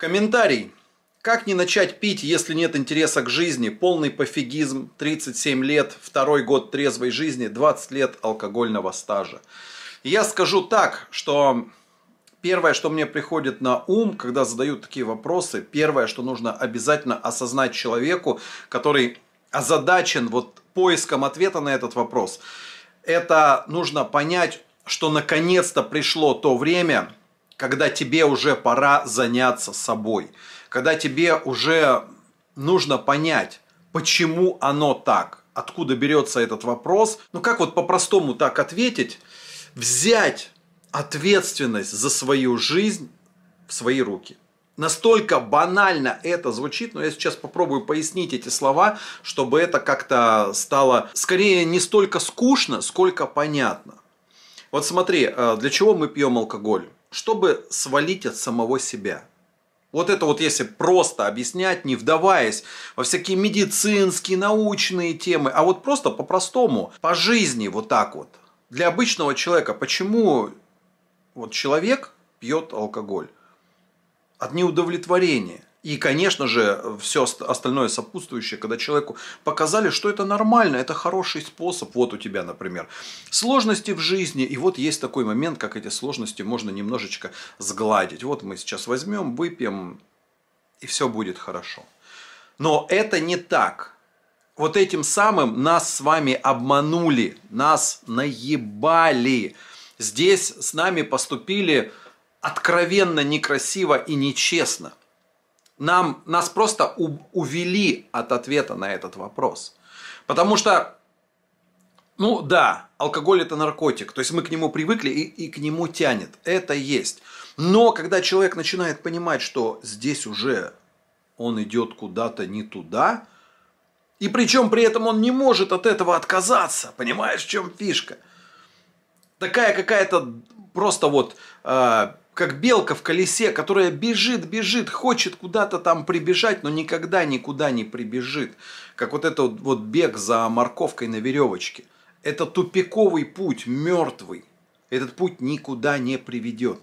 Комментарий. Как не начать пить, если нет интереса к жизни? Полный пофигизм, 37 лет, второй год трезвой жизни, 20 лет алкогольного стажа. я скажу так, что первое, что мне приходит на ум, когда задают такие вопросы, первое, что нужно обязательно осознать человеку, который озадачен вот поиском ответа на этот вопрос, это нужно понять, что наконец-то пришло то время, когда тебе уже пора заняться собой, когда тебе уже нужно понять, почему оно так, откуда берется этот вопрос. Ну как вот по-простому так ответить? Взять ответственность за свою жизнь в свои руки. Настолько банально это звучит, но я сейчас попробую пояснить эти слова, чтобы это как-то стало скорее не столько скучно, сколько понятно. Вот смотри, э, для чего мы пьем алкоголь? чтобы свалить от самого себя. Вот это вот если просто объяснять, не вдаваясь во всякие медицинские, научные темы, а вот просто по-простому, по жизни вот так вот. Для обычного человека, почему вот человек пьет алкоголь? От неудовлетворения. И, конечно же, все остальное сопутствующее, когда человеку показали, что это нормально, это хороший способ. Вот у тебя, например, сложности в жизни. И вот есть такой момент, как эти сложности можно немножечко сгладить. Вот мы сейчас возьмем, выпьем, и все будет хорошо. Но это не так. Вот этим самым нас с вами обманули, нас наебали. Здесь с нами поступили откровенно некрасиво и нечестно нам, нас просто у, увели от ответа на этот вопрос. Потому что, ну да, алкоголь это наркотик, то есть мы к нему привыкли и, и к нему тянет, это есть. Но когда человек начинает понимать, что здесь уже он идет куда-то не туда, и причем при этом он не может от этого отказаться, понимаешь, в чем фишка? Такая какая-то просто вот э, как белка в колесе, которая бежит, бежит, хочет куда-то там прибежать, но никогда никуда не прибежит. Как вот это вот, вот бег за морковкой на веревочке. Это тупиковый путь, мертвый. Этот путь никуда не приведет.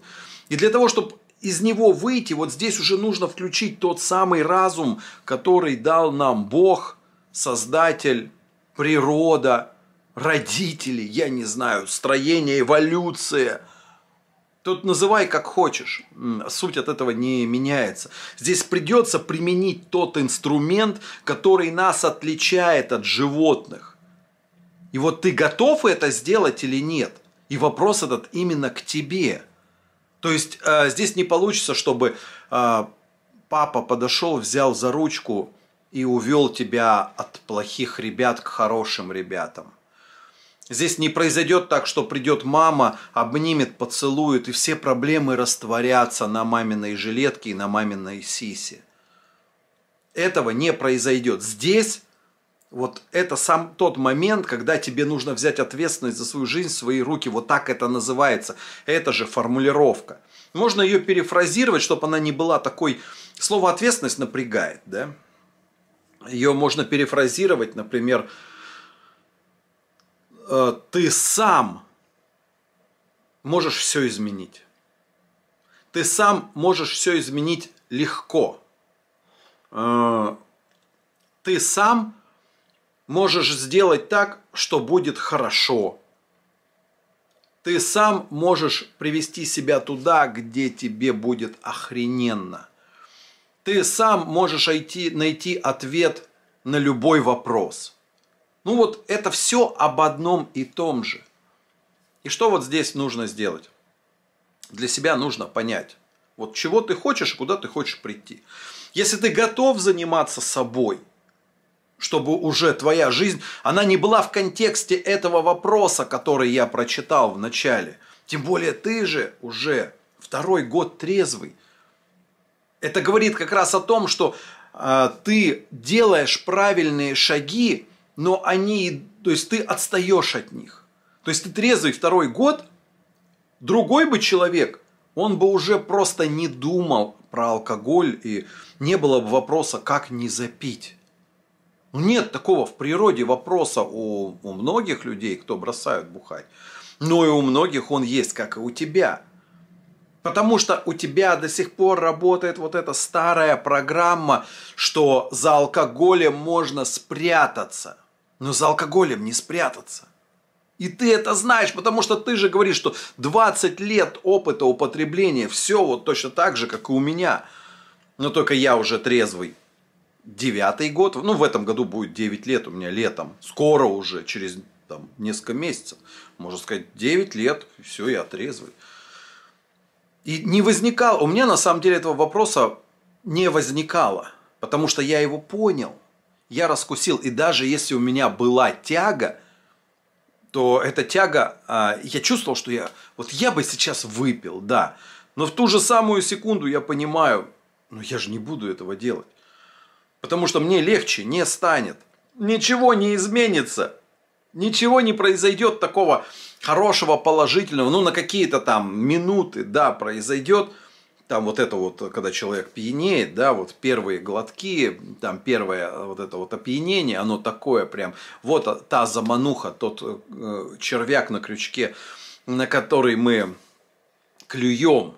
И для того, чтобы из него выйти, вот здесь уже нужно включить тот самый разум, который дал нам Бог, Создатель, природа, родители, я не знаю, строение, эволюция – Тут называй как хочешь, суть от этого не меняется. Здесь придется применить тот инструмент, который нас отличает от животных. И вот ты готов это сделать или нет? И вопрос этот именно к тебе. То есть э, здесь не получится, чтобы э, папа подошел, взял за ручку и увел тебя от плохих ребят к хорошим ребятам. Здесь не произойдет так, что придет мама, обнимет, поцелует, и все проблемы растворятся на маминой жилетке и на маминой сисе. Этого не произойдет. Здесь вот это сам тот момент, когда тебе нужно взять ответственность за свою жизнь в свои руки. Вот так это называется. Это же формулировка. Можно ее перефразировать, чтобы она не была такой... Слово «ответственность» напрягает, да? Ее можно перефразировать, например, Э, ты сам можешь все изменить. Ты сам можешь все изменить легко. Э, ты сам можешь сделать так, что будет хорошо. Ты сам можешь привести себя туда, где тебе будет охрененно. Ты сам можешь найти, найти ответ на любой вопрос – ну вот это все об одном и том же. И что вот здесь нужно сделать? Для себя нужно понять, вот чего ты хочешь и куда ты хочешь прийти. Если ты готов заниматься собой, чтобы уже твоя жизнь, она не была в контексте этого вопроса, который я прочитал в начале. Тем более ты же уже второй год трезвый. Это говорит как раз о том, что э, ты делаешь правильные шаги но они, то есть ты отстаешь от них. То есть ты трезвый второй год, другой бы человек, он бы уже просто не думал про алкоголь и не было бы вопроса, как не запить. Ну нет такого в природе вопроса у, у многих людей, кто бросают бухать. Но и у многих он есть, как и у тебя. Потому что у тебя до сих пор работает вот эта старая программа, что за алкоголем можно спрятаться – но за алкоголем не спрятаться. И ты это знаешь, потому что ты же говоришь, что 20 лет опыта употребления, все вот точно так же, как и у меня. Но только я уже трезвый. Девятый год, ну в этом году будет 9 лет у меня летом, скоро уже, через там, несколько месяцев. Можно сказать, 9 лет, все, я трезвый. И не возникало, у меня на самом деле этого вопроса не возникало, потому что я его понял я раскусил. И даже если у меня была тяга, то эта тяга, а, я чувствовал, что я, вот я бы сейчас выпил, да. Но в ту же самую секунду я понимаю, ну я же не буду этого делать. Потому что мне легче не станет. Ничего не изменится. Ничего не произойдет такого хорошего, положительного. Ну, на какие-то там минуты, да, произойдет там вот это вот, когда человек пьянеет, да, вот первые глотки, там первое вот это вот опьянение, оно такое прям, вот та замануха, тот э, червяк на крючке, на который мы клюем,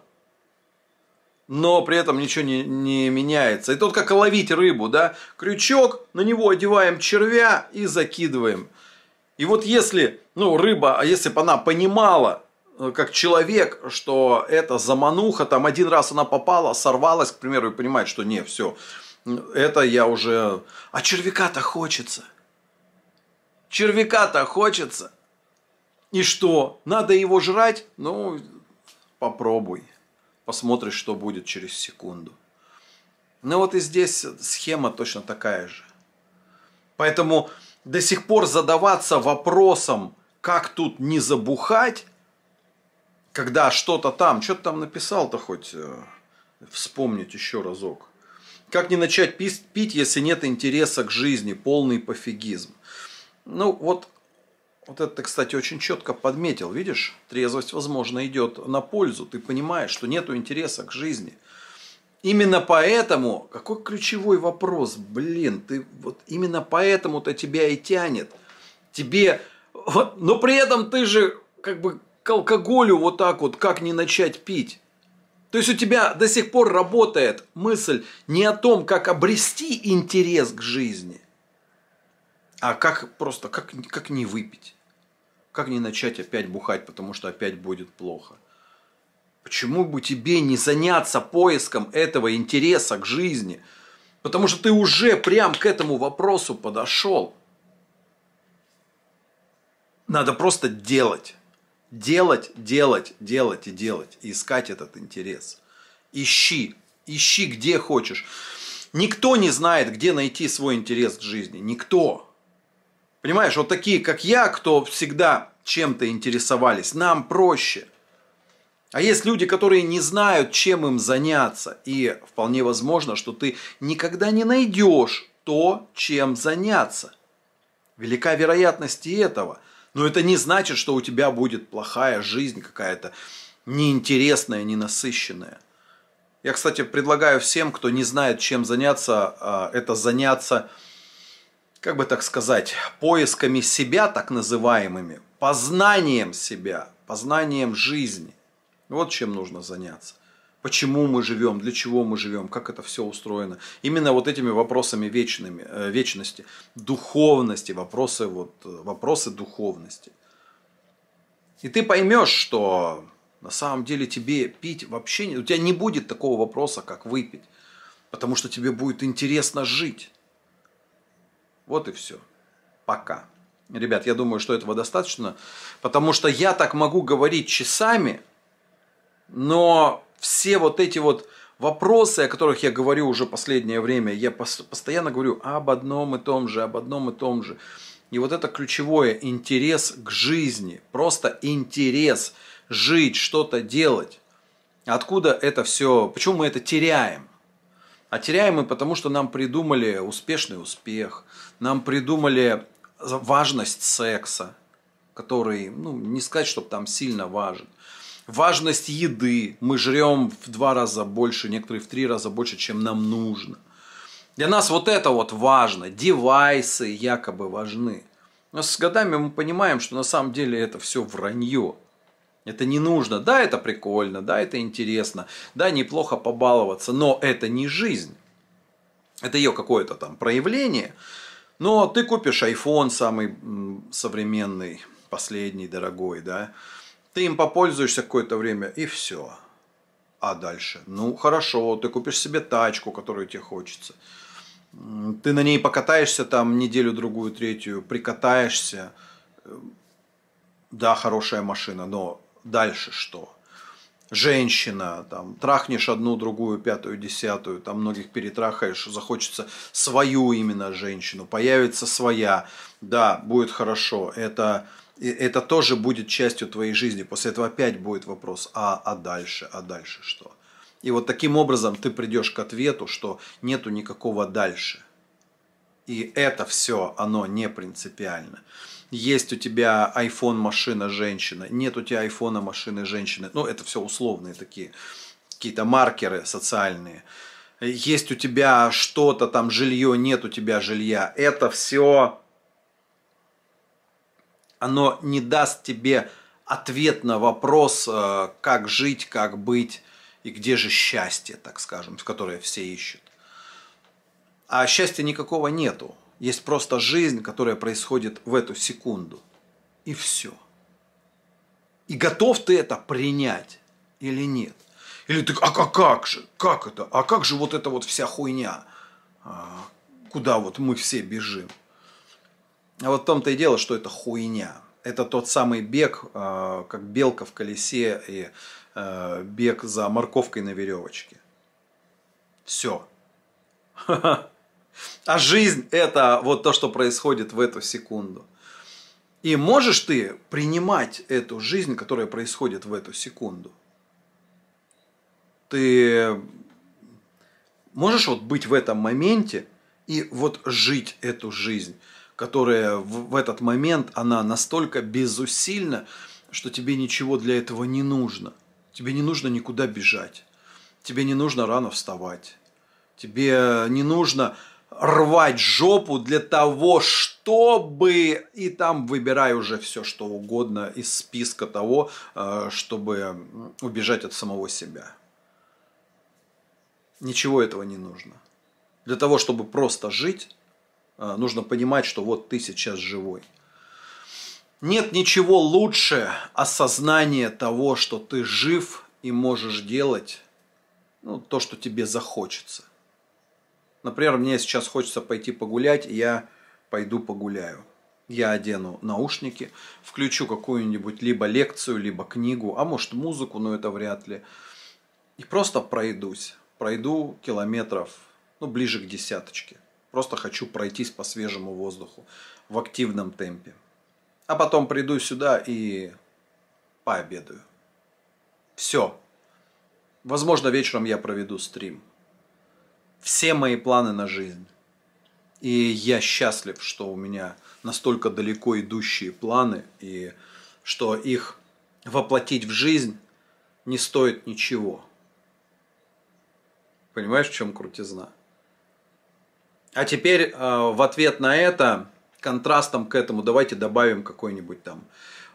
но при этом ничего не, не меняется. И тут как ловить рыбу, да, крючок, на него одеваем червя и закидываем. И вот если, ну, рыба, а если бы она понимала, Э, как человек, что это замануха, там один раз она попала, сорвалась, к примеру, и понимает, что не, все, это я уже... А червяка-то хочется. Червяка-то хочется. И что, надо его жрать? Ну, попробуй. Посмотришь, что будет через секунду. Ну вот и здесь схема точно такая же. Поэтому до сих пор задаваться вопросом, как тут не забухать, когда что-то там, что то там написал-то хоть э, вспомнить еще разок. Как не начать пить, пить, если нет интереса к жизни, полный пофигизм? Ну вот, вот это ты, кстати, очень четко подметил, видишь? Трезвость, возможно, идет на пользу. Ты понимаешь, что нет интереса к жизни. Именно поэтому, какой ключевой вопрос, блин, ты вот именно поэтому-то тебя и тянет. Тебе, вот, но при этом ты же как бы к алкоголю вот так вот, как не начать пить. То есть у тебя до сих пор работает мысль не о том, как обрести интерес к жизни, а как просто, как, как не выпить. Как не начать опять бухать, потому что опять будет плохо. Почему бы тебе не заняться поиском этого интереса к жизни? Потому что ты уже прям к этому вопросу подошел. Надо просто делать делать, делать, делать и делать, и искать этот интерес. Ищи, ищи где хочешь. Никто не знает, где найти свой интерес к жизни, никто. Понимаешь, вот такие, как я, кто всегда чем-то интересовались, нам проще. А есть люди, которые не знают, чем им заняться, и вполне возможно, что ты никогда не найдешь то, чем заняться. Велика вероятность и этого – но это не значит, что у тебя будет плохая жизнь какая-то, неинтересная, ненасыщенная. Я, кстати, предлагаю всем, кто не знает, чем заняться, а, это заняться, как бы так сказать, поисками себя, так называемыми, познанием себя, познанием жизни. Вот чем нужно заняться почему мы живем, для чего мы живем, как это все устроено. Именно вот этими вопросами вечными, э, вечности, духовности, вопросы, вот, вопросы духовности. И ты поймешь, что на самом деле тебе пить вообще не... У тебя не будет такого вопроса, как выпить, потому что тебе будет интересно жить. Вот и все. Пока. Ребят, я думаю, что этого достаточно, потому что я так могу говорить часами, но все вот эти вот вопросы, о которых я говорю уже последнее время, я постоянно говорю об одном и том же, об одном и том же. И вот это ключевое, интерес к жизни, просто интерес жить, что-то делать. Откуда это все, почему мы это теряем? А теряем мы потому, что нам придумали успешный успех, нам придумали важность секса, который, ну, не сказать, чтобы там сильно важен важность еды. Мы жрем в два раза больше, некоторые в три раза больше, чем нам нужно. Для нас вот это вот важно. Девайсы якобы важны. Но с годами мы понимаем, что на самом деле это все вранье. Это не нужно. Да, это прикольно, да, это интересно, да, неплохо побаловаться, но это не жизнь. Это ее какое-то там проявление. Но ты купишь iPhone самый современный, последний, дорогой, да, ты им попользуешься какое-то время и все. А дальше? Ну, хорошо, ты купишь себе тачку, которую тебе хочется. Ты на ней покатаешься там неделю, другую, третью, прикатаешься. Да, хорошая машина, но дальше что? женщина, там, трахнешь одну, другую, пятую, десятую, там многих перетрахаешь, захочется свою именно женщину, появится своя, да, будет хорошо, это и это тоже будет частью твоей жизни. После этого опять будет вопрос, а, а дальше, а дальше что? И вот таким образом ты придешь к ответу, что нету никакого дальше. И это все, оно не принципиально. Есть у тебя iPhone машина женщина, нет у тебя iPhone машины женщины. Ну, это все условные такие какие-то маркеры социальные. Есть у тебя что-то там, жилье, нет у тебя жилья. Это все оно не даст тебе ответ на вопрос, э, как жить, как быть и где же счастье, так скажем, которое все ищут. А счастья никакого нету. Есть просто жизнь, которая происходит в эту секунду. И все. И готов ты это принять или нет? Или ты, а, а как же, как это, а как же вот эта вот вся хуйня, а, куда вот мы все бежим? А вот в том-то и дело, что это хуйня. Это тот самый бег, э, как белка в колесе и э, бег за морковкой на веревочке. Все. А жизнь – это вот то, что происходит в эту секунду. И можешь ты принимать эту жизнь, которая происходит в эту секунду? Ты можешь вот быть в этом моменте и вот жить эту жизнь – которая в, в этот момент, она настолько безусильна, что тебе ничего для этого не нужно. Тебе не нужно никуда бежать. Тебе не нужно рано вставать. Тебе не нужно рвать жопу для того, чтобы... И там выбирай уже все, что угодно из списка того, э, чтобы убежать от самого себя. Ничего этого не нужно. Для того, чтобы просто жить, Э, нужно понимать, что вот ты сейчас живой. Нет ничего лучше осознания того, что ты жив и можешь делать ну, то, что тебе захочется. Например, мне сейчас хочется пойти погулять, и я пойду погуляю. Я одену наушники, включу какую-нибудь либо лекцию, либо книгу, а может музыку, но это вряд ли. И просто пройдусь. Пройду километров, ну, ближе к десяточке. Просто хочу пройтись по свежему воздуху в активном темпе. А потом приду сюда и пообедаю. Все. Возможно, вечером я проведу стрим. Все мои планы на жизнь. И я счастлив, что у меня настолько далеко идущие планы, и что их воплотить в жизнь не стоит ничего. Понимаешь, в чем крутизна? А теперь э, в ответ на это, контрастом к этому, давайте добавим какой-нибудь там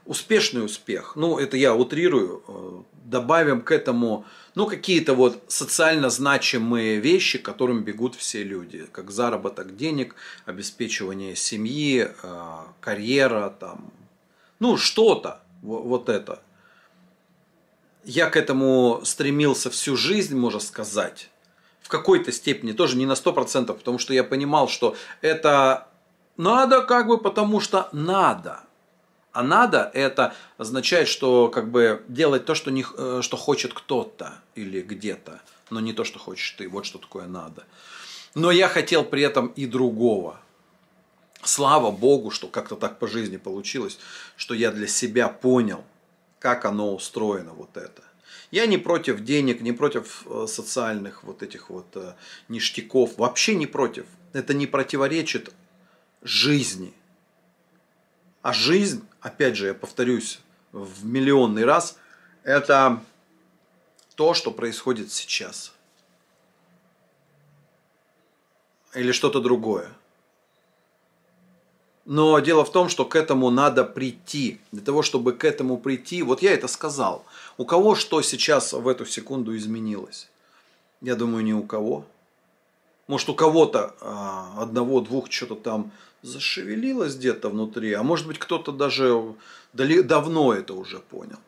успешный успех. Ну, это я утрирую. Э, добавим к этому, ну, какие-то вот социально значимые вещи, к которым бегут все люди. Как заработок денег, обеспечивание семьи, э, карьера, там, ну, что-то. Вот это. Я к этому стремился всю жизнь, можно сказать в какой-то степени, тоже не на 100%, потому что я понимал, что это надо как бы потому что надо. А надо это означает, что как бы делать то, что, не, э, что хочет кто-то или где-то, но не то, что хочешь ты. Вот что такое надо. Но я хотел при этом и другого. Слава Богу, что как-то так по жизни получилось, что я для себя понял, как оно устроено вот это. Я не против денег, не против э, социальных вот этих вот э, ништяков, вообще не против. Это не противоречит жизни. А жизнь, опять же, я повторюсь в миллионный раз, это то, что происходит сейчас. Или что-то другое. Но дело в том, что к этому надо прийти. Для того, чтобы к этому прийти, вот я это сказал. У кого что сейчас в эту секунду изменилось? Я думаю, ни у кого. Может, у кого-то а, одного-двух что-то там зашевелилось где-то внутри, а может быть, кто-то даже давно это уже понял.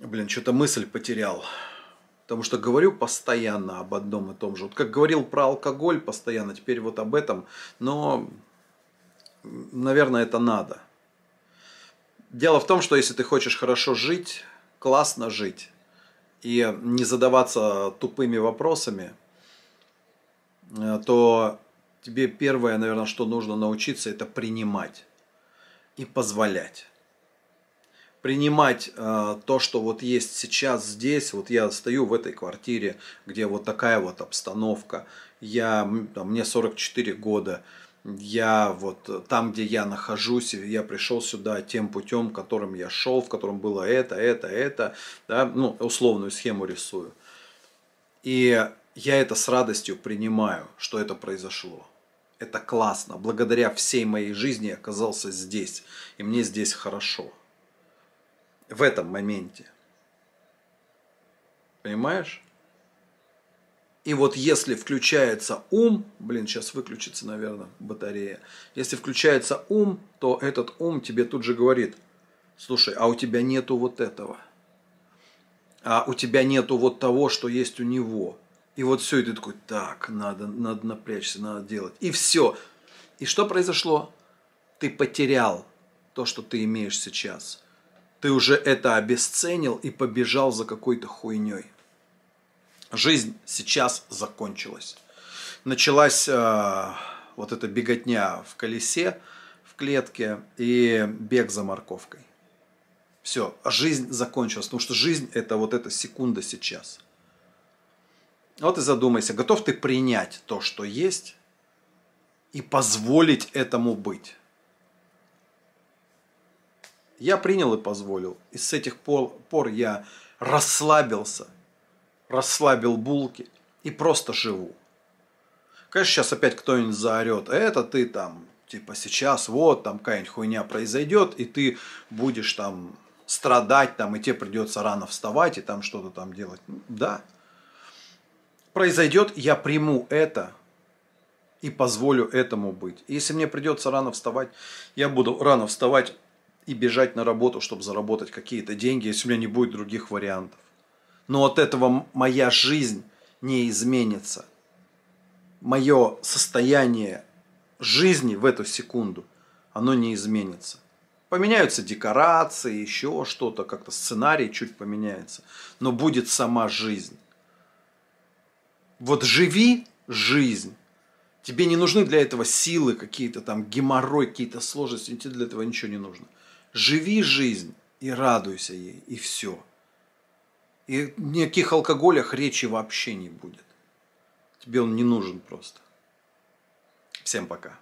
Блин, что-то мысль потерял. Потому что говорю постоянно об одном и том же. Вот как говорил про алкоголь постоянно, теперь вот об этом. Но, наверное, это надо. Дело в том, что если ты хочешь хорошо жить, классно жить, и не задаваться тупыми вопросами, э, то тебе первое, наверное, что нужно научиться, это принимать и позволять принимать э, то, что вот есть сейчас здесь, вот я стою в этой квартире, где вот такая вот обстановка, я, там, мне 44 года, я вот там, где я нахожусь, я пришел сюда тем путем, которым я шел, в котором было это, это, это, да, ну, условную схему рисую. И я это с радостью принимаю, что это произошло. Это классно. Благодаря всей моей жизни я оказался здесь, и мне здесь хорошо в этом моменте. Понимаешь? И вот если включается ум, блин, сейчас выключится, наверное, батарея. Если включается ум, то этот ум тебе тут же говорит, слушай, а у тебя нету вот этого. А у тебя нету вот того, что есть у него. И вот все, и ты такой, так, надо, надо напрячься, надо делать. И все. И что произошло? Ты потерял то, что ты имеешь сейчас ты уже это обесценил и побежал за какой-то хуйней. Жизнь сейчас закончилась. Началась э, вот эта беготня в колесе, в клетке и бег за морковкой. Все, жизнь закончилась, потому что жизнь это вот эта секунда сейчас. Вот и задумайся, готов ты принять то, что есть, и позволить этому быть. Я принял и позволил. И с этих пор, пор я расслабился, расслабил булки и просто живу. Конечно, сейчас опять кто-нибудь заорет, это ты там, типа сейчас вот там какая-нибудь хуйня произойдет, и ты будешь там страдать, там, и тебе придется рано вставать и там что-то там делать. Да. Произойдет, я приму это и позволю этому быть. Если мне придется рано вставать, я буду рано вставать и бежать на работу, чтобы заработать какие-то деньги, если у меня не будет других вариантов. Но от этого моя жизнь не изменится. Мое состояние жизни в эту секунду, оно не изменится. Поменяются декорации, еще что-то, как-то сценарий чуть поменяется, но будет сама жизнь. Вот живи жизнь. Тебе не нужны для этого силы какие-то там, геморрой, какие-то сложности, тебе для этого ничего не нужно. Живи жизнь и радуйся ей, и все. И никаких алкоголях речи вообще не будет. Тебе он не нужен просто. Всем пока.